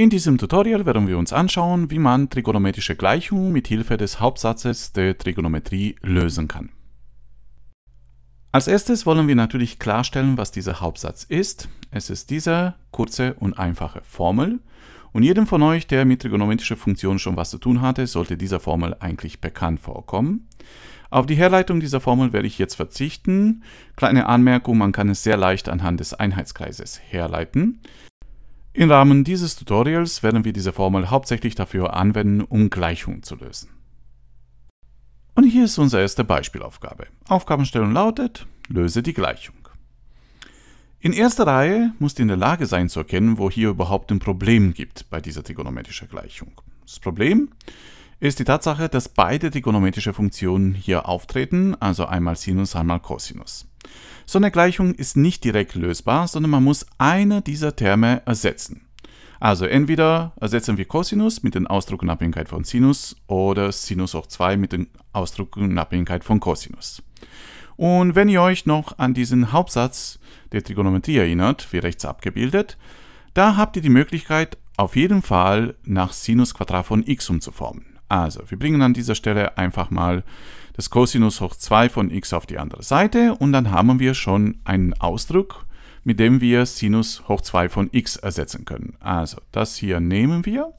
In diesem Tutorial werden wir uns anschauen, wie man trigonometrische Gleichungen mit Hilfe des Hauptsatzes der Trigonometrie lösen kann. Als erstes wollen wir natürlich klarstellen, was dieser Hauptsatz ist. Es ist diese kurze und einfache Formel. Und jedem von euch, der mit trigonometrischen Funktionen schon was zu tun hatte, sollte dieser Formel eigentlich bekannt vorkommen. Auf die Herleitung dieser Formel werde ich jetzt verzichten. Kleine Anmerkung, man kann es sehr leicht anhand des Einheitskreises herleiten. Im Rahmen dieses Tutorials werden wir diese Formel hauptsächlich dafür anwenden, um Gleichungen zu lösen. Und hier ist unsere erste Beispielaufgabe. Aufgabenstellung lautet, löse die Gleichung. In erster Reihe musst du in der Lage sein zu erkennen, wo hier überhaupt ein Problem gibt bei dieser trigonometrischen Gleichung. Das Problem ist die Tatsache, dass beide trigonometrische Funktionen hier auftreten, also einmal Sinus, einmal Cosinus. So eine Gleichung ist nicht direkt lösbar, sondern man muss eine dieser Terme ersetzen. Also entweder ersetzen wir Cosinus mit der Ausdruckunabhängigkeit von Sinus oder Sinus hoch 2 mit der Ausdruckunabhängigkeit von Cosinus. Und wenn ihr euch noch an diesen Hauptsatz der Trigonometrie erinnert, wie rechts abgebildet, da habt ihr die Möglichkeit, auf jeden Fall nach Sinus Quadrat von x umzuformen. Also, wir bringen an dieser Stelle einfach mal das Cosinus hoch 2 von x auf die andere Seite und dann haben wir schon einen Ausdruck, mit dem wir Sinus hoch 2 von x ersetzen können. Also, das hier nehmen wir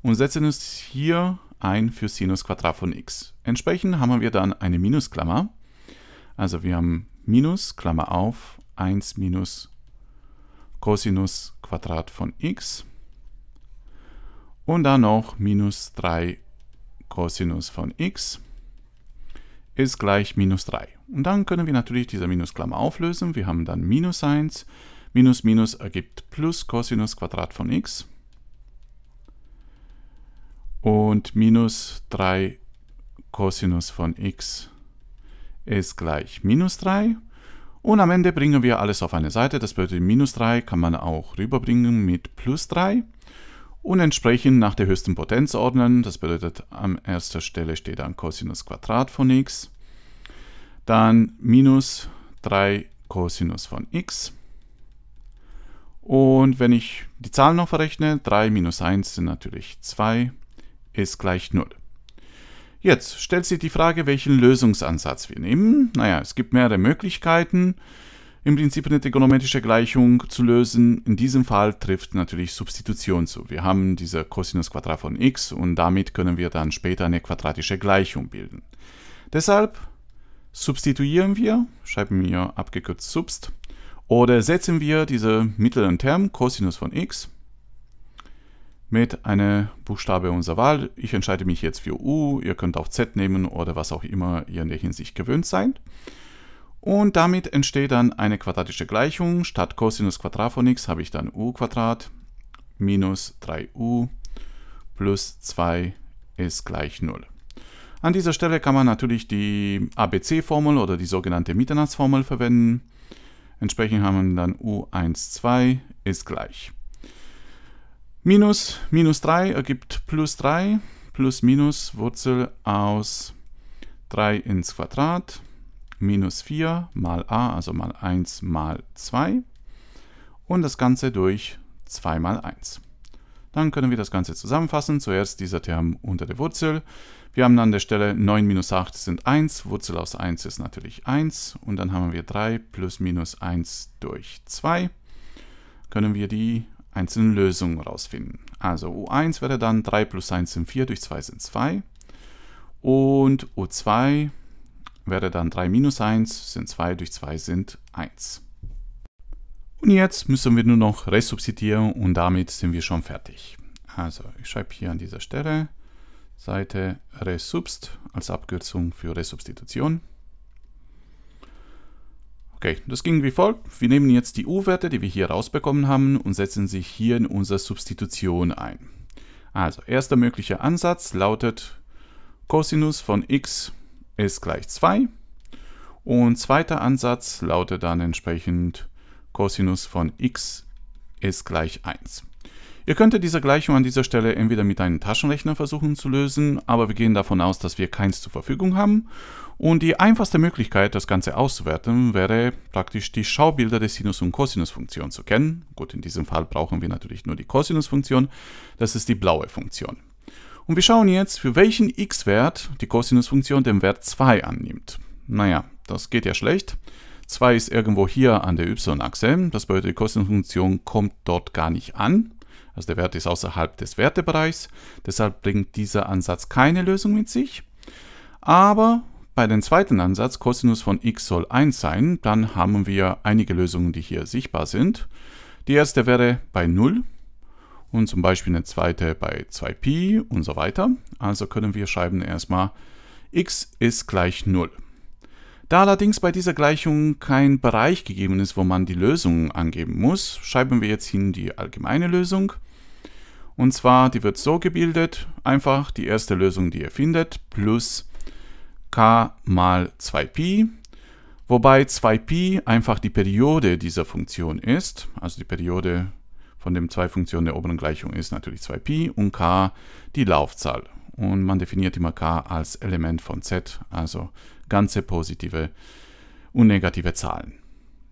und setzen es hier ein für Sinus Quadrat von x. Entsprechend haben wir dann eine Minusklammer. Also wir haben Minus, Klammer auf, 1 minus Cosinus Quadrat von x. Und dann noch minus 3 Cosinus von x ist gleich minus 3. Und dann können wir natürlich diese Minusklammer auflösen. Wir haben dann minus 1, minus minus ergibt plus Cosinus Quadrat von x. Und minus 3 Cosinus von x ist gleich minus 3. Und am Ende bringen wir alles auf eine Seite. Das bedeutet, minus 3 kann man auch rüberbringen mit plus 3 und entsprechend nach der höchsten Potenz ordnen. Das bedeutet, an erster Stelle steht dann Cosinus Quadrat von x, dann minus 3 Cosinus von x. Und wenn ich die Zahlen noch verrechne, 3 minus 1 sind natürlich 2, ist gleich 0. Jetzt stellt sich die Frage, welchen Lösungsansatz wir nehmen. Naja, es gibt mehrere Möglichkeiten im Prinzip eine trigonometrische Gleichung zu lösen. In diesem Fall trifft natürlich Substitution zu. Wir haben diese Cosinus Quadrat von x und damit können wir dann später eine quadratische Gleichung bilden. Deshalb substituieren wir, schreiben wir abgekürzt subst, oder setzen wir diese mittleren Term Cosinus von x mit einem Buchstabe unserer Wahl. Ich entscheide mich jetzt für u, ihr könnt auch z nehmen oder was auch immer ihr in der Hinsicht gewöhnt seid. Und damit entsteht dann eine quadratische Gleichung. Statt Cosinus Quadrat von x habe ich dann u Quadrat minus 3u plus 2 ist gleich 0. An dieser Stelle kann man natürlich die ABC-Formel oder die sogenannte Mitternachtsformel verwenden. Entsprechend haben wir dann U12 ist gleich. Minus minus 3 ergibt plus 3 plus minus Wurzel aus 3 ins Quadrat minus 4 mal a, also mal 1 mal 2 und das Ganze durch 2 mal 1. Dann können wir das Ganze zusammenfassen. Zuerst dieser Term unter der Wurzel. Wir haben an der Stelle 9 minus 8 sind 1, Wurzel aus 1 ist natürlich 1 und dann haben wir 3 plus minus 1 durch 2. Können wir die einzelnen Lösungen rausfinden. Also U1 wäre dann 3 plus 1 sind 4, durch 2 sind 2 und U2 wäre dann 3 minus 1, sind 2 durch 2 sind 1. Und jetzt müssen wir nur noch resubstituieren und damit sind wir schon fertig. Also ich schreibe hier an dieser Stelle Seite resubst als Abkürzung für Resubstitution. Okay, das ging wie folgt. Wir nehmen jetzt die U-Werte, die wir hier rausbekommen haben und setzen sie hier in unsere Substitution ein. Also erster möglicher Ansatz lautet Cosinus von x ist gleich 2. Und zweiter Ansatz lautet dann entsprechend Cosinus von x ist gleich 1. Ihr könntet diese Gleichung an dieser Stelle entweder mit einem Taschenrechner versuchen zu lösen, aber wir gehen davon aus, dass wir keins zur Verfügung haben. Und die einfachste Möglichkeit, das Ganze auszuwerten, wäre praktisch die Schaubilder der Sinus- und Cosinusfunktion zu kennen. Gut, in diesem Fall brauchen wir natürlich nur die Cosinusfunktion. Das ist die blaue Funktion. Und wir schauen jetzt, für welchen x-Wert die Cosinus-Funktion den Wert 2 annimmt. Naja, das geht ja schlecht. 2 ist irgendwo hier an der y-Achse. Das bedeutet, die Cosinus-Funktion kommt dort gar nicht an. Also der Wert ist außerhalb des Wertebereichs. Deshalb bringt dieser Ansatz keine Lösung mit sich. Aber bei dem zweiten Ansatz, Cosinus von x soll 1 sein, dann haben wir einige Lösungen, die hier sichtbar sind. Die erste wäre bei 0 und zum Beispiel eine zweite bei 2pi und so weiter. Also können wir schreiben erstmal x ist gleich 0. Da allerdings bei dieser Gleichung kein Bereich gegeben ist, wo man die Lösung angeben muss, schreiben wir jetzt hin die allgemeine Lösung. Und zwar, die wird so gebildet, einfach die erste Lösung, die ihr findet, plus k mal 2pi, wobei 2pi einfach die Periode dieser Funktion ist, also die Periode von den zwei Funktionen der oberen Gleichung ist natürlich 2pi und k die Laufzahl. Und man definiert immer k als Element von z, also ganze positive und negative Zahlen.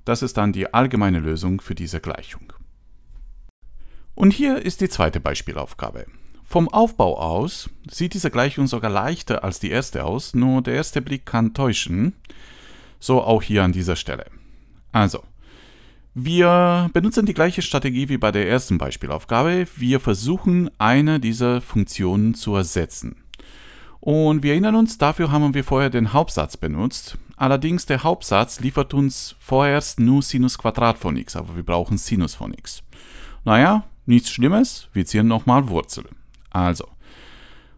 Das ist dann die allgemeine Lösung für diese Gleichung. Und hier ist die zweite Beispielaufgabe. Vom Aufbau aus sieht diese Gleichung sogar leichter als die erste aus, nur der erste Blick kann täuschen. So auch hier an dieser Stelle. Also, wir benutzen die gleiche Strategie wie bei der ersten Beispielaufgabe. Wir versuchen, eine dieser Funktionen zu ersetzen. Und wir erinnern uns, dafür haben wir vorher den Hauptsatz benutzt. Allerdings, der Hauptsatz liefert uns vorerst nur Sinus Quadrat von x, aber wir brauchen Sinus von x. Naja, nichts Schlimmes, wir ziehen nochmal Wurzel. Also,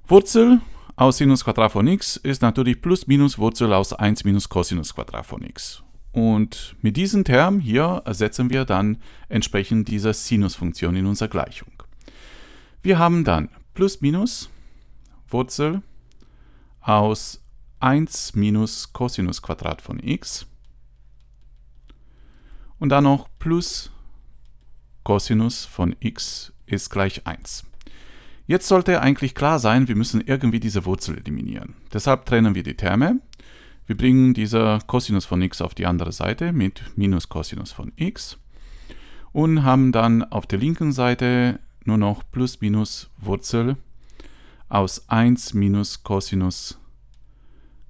Wurzel aus Sinus Quadrat von x ist natürlich plus minus Wurzel aus 1 minus Cosinus Quadrat von x. Und mit diesem Term hier ersetzen wir dann entsprechend diese Sinusfunktion in unserer Gleichung. Wir haben dann plus minus Wurzel aus 1 minus Cosinus Quadrat von x und dann noch plus Cosinus von x ist gleich 1. Jetzt sollte eigentlich klar sein, wir müssen irgendwie diese Wurzel eliminieren. Deshalb trennen wir die Terme wir bringen dieser Cosinus von x auf die andere Seite mit minus Cosinus von x und haben dann auf der linken Seite nur noch plus minus Wurzel aus 1 minus Cosinus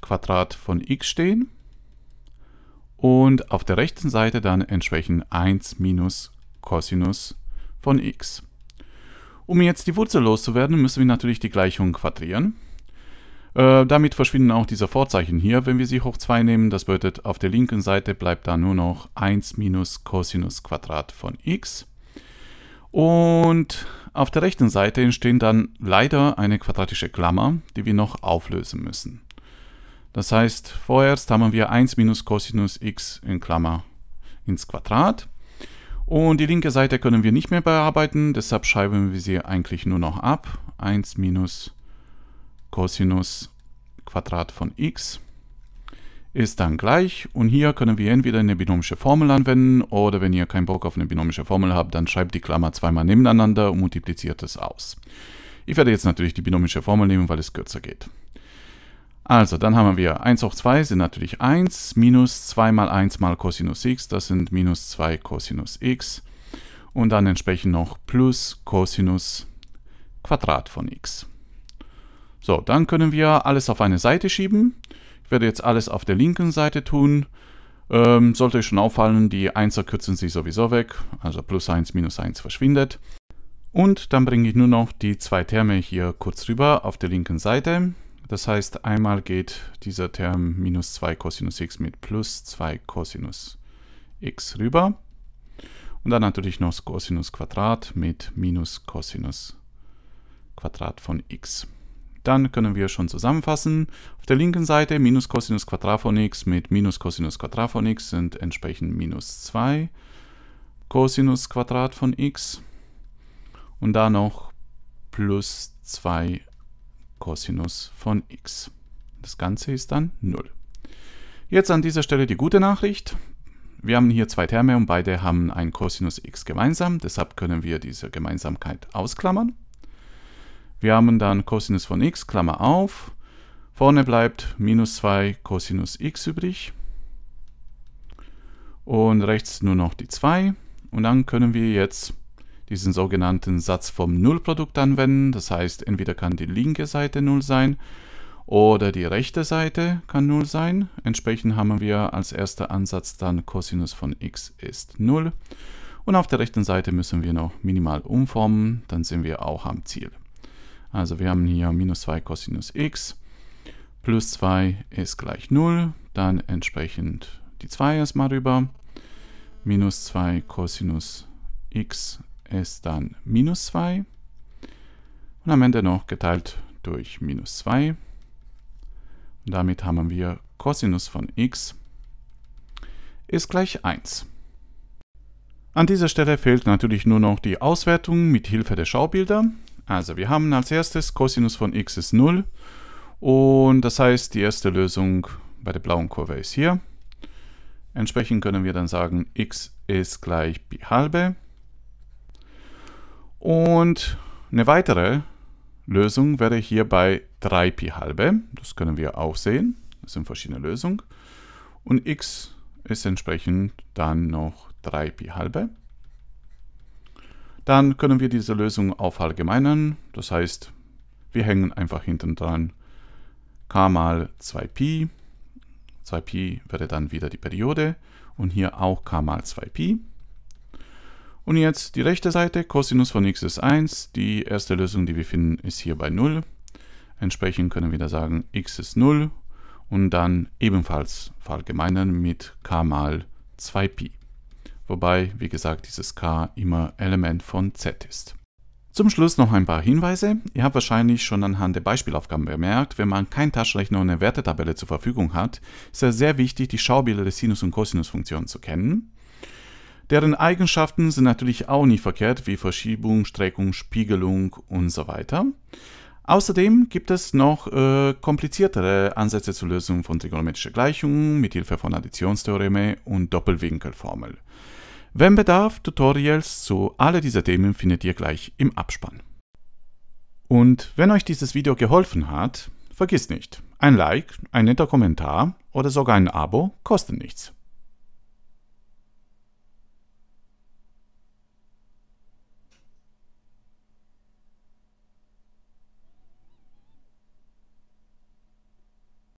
Quadrat von x stehen und auf der rechten Seite dann entsprechend 1 minus Cosinus von x. Um jetzt die Wurzel loszuwerden, müssen wir natürlich die Gleichung quadrieren. Äh, damit verschwinden auch diese Vorzeichen hier, wenn wir sie hoch 2 nehmen. Das bedeutet, auf der linken Seite bleibt da nur noch 1 minus Cosinus Quadrat von x. Und auf der rechten Seite entstehen dann leider eine quadratische Klammer, die wir noch auflösen müssen. Das heißt, vorerst haben wir 1 minus Cosinus x in Klammer ins Quadrat. Und die linke Seite können wir nicht mehr bearbeiten, deshalb schreiben wir sie eigentlich nur noch ab. 1 minus Cosinus Cosinus Quadrat von x ist dann gleich und hier können wir entweder eine binomische Formel anwenden oder wenn ihr keinen Bock auf eine binomische Formel habt, dann schreibt die Klammer zweimal nebeneinander und multipliziert es aus. Ich werde jetzt natürlich die binomische Formel nehmen, weil es kürzer geht. Also, dann haben wir 1 hoch 2 sind natürlich 1, minus 2 mal 1 mal Cosinus x, das sind minus 2 Cosinus x und dann entsprechend noch plus Cosinus Quadrat von x. So, dann können wir alles auf eine Seite schieben. Ich werde jetzt alles auf der linken Seite tun. Ähm, sollte euch schon auffallen, die 1er kürzen sie sowieso weg, also plus 1, minus 1 verschwindet. Und dann bringe ich nur noch die zwei Terme hier kurz rüber auf der linken Seite. Das heißt, einmal geht dieser Term minus 2 Cosinus x mit plus 2 Cosinus x rüber. Und dann natürlich noch Cosinus Quadrat mit minus Cosinus Quadrat von x. Dann können wir schon zusammenfassen. Auf der linken Seite minus Cosinus Quadrat von x mit minus Cosinus Quadrat von x sind entsprechend minus 2 Cosinus Quadrat von x und da noch plus 2 Cosinus von x. Das Ganze ist dann 0. Jetzt an dieser Stelle die gute Nachricht. Wir haben hier zwei Terme und beide haben ein Cosinus x gemeinsam, deshalb können wir diese Gemeinsamkeit ausklammern. Wir haben dann Cosinus von x, Klammer auf. Vorne bleibt minus 2 Cosinus x übrig. Und rechts nur noch die 2. Und dann können wir jetzt diesen sogenannten Satz vom Nullprodukt anwenden. Das heißt, entweder kann die linke Seite 0 sein oder die rechte Seite kann 0 sein. Entsprechend haben wir als erster Ansatz dann Cosinus von x ist 0. Und auf der rechten Seite müssen wir noch minimal umformen, dann sind wir auch am Ziel. Also wir haben hier minus 2 Cosinus x plus 2 ist gleich 0. Dann entsprechend die 2 erstmal rüber. Minus 2 Cosinus x ist dann minus 2. Und am Ende noch geteilt durch minus 2. Und damit haben wir Cosinus von x ist gleich 1. An dieser Stelle fehlt natürlich nur noch die Auswertung mit Hilfe der Schaubilder. Also wir haben als erstes Cosinus von x ist 0 und das heißt, die erste Lösung bei der blauen Kurve ist hier. Entsprechend können wir dann sagen, x ist gleich pi halbe. Und eine weitere Lösung wäre hier bei 3 pi halbe. Das können wir auch sehen. Das sind verschiedene Lösungen. Und x ist entsprechend dann noch 3 pi halbe dann können wir diese Lösung auf allgemeinen, das heißt, wir hängen einfach hinten dran k mal 2pi, 2pi wäre dann wieder die Periode und hier auch k mal 2pi. Und jetzt die rechte Seite, Cosinus von x ist 1, die erste Lösung, die wir finden, ist hier bei 0. Entsprechend können wir da sagen, x ist 0 und dann ebenfalls verallgemeinern mit k mal 2pi wobei, wie gesagt, dieses k immer Element von z ist. Zum Schluss noch ein paar Hinweise. Ihr habt wahrscheinlich schon anhand der Beispielaufgaben bemerkt, wenn man keinen Taschenrechner und eine Wertetabelle zur Verfügung hat, ist es sehr wichtig, die Schaubilder der Sinus- und Cosinusfunktionen zu kennen. Deren Eigenschaften sind natürlich auch nicht verkehrt, wie Verschiebung, Streckung, Spiegelung und so weiter. Außerdem gibt es noch äh, kompliziertere Ansätze zur Lösung von trigonometrischen Gleichungen mit Hilfe von Additionstheoreme und Doppelwinkelformel. Wenn Bedarf, Tutorials zu alle dieser Themen findet ihr gleich im Abspann. Und wenn euch dieses Video geholfen hat, vergiss nicht, ein Like, ein netter Kommentar oder sogar ein Abo kosten nichts.